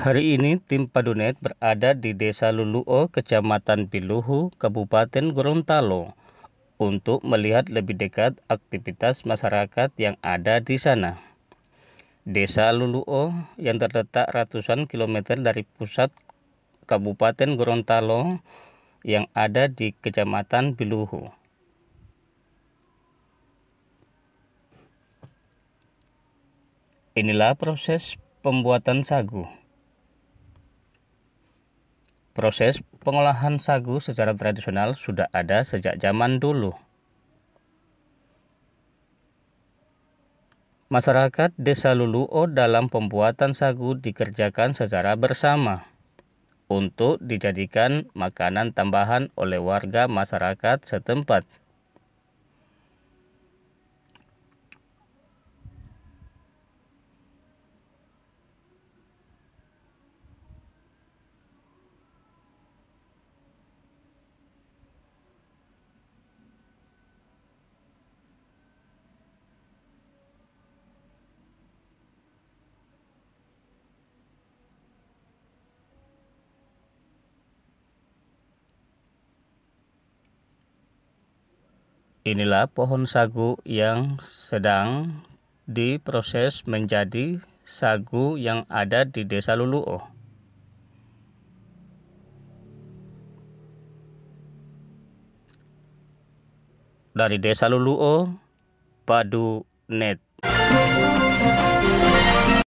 Hari ini tim Padunet berada di Desa Luluo, Kecamatan Piluhu, Kabupaten Gorontalo untuk melihat lebih dekat aktivitas masyarakat yang ada di sana. Desa Luluo yang terletak ratusan kilometer dari pusat Kabupaten Gorontalo yang ada di Kecamatan Piluhu. Inilah proses pembuatan sagu. Proses pengolahan sagu secara tradisional sudah ada sejak zaman dulu. Masyarakat Desa Luluo dalam pembuatan sagu dikerjakan secara bersama untuk dijadikan makanan tambahan oleh warga masyarakat setempat. Inilah pohon sagu yang sedang diproses menjadi sagu yang ada di Desa Luluo. Dari Desa Luluo, Padu Net.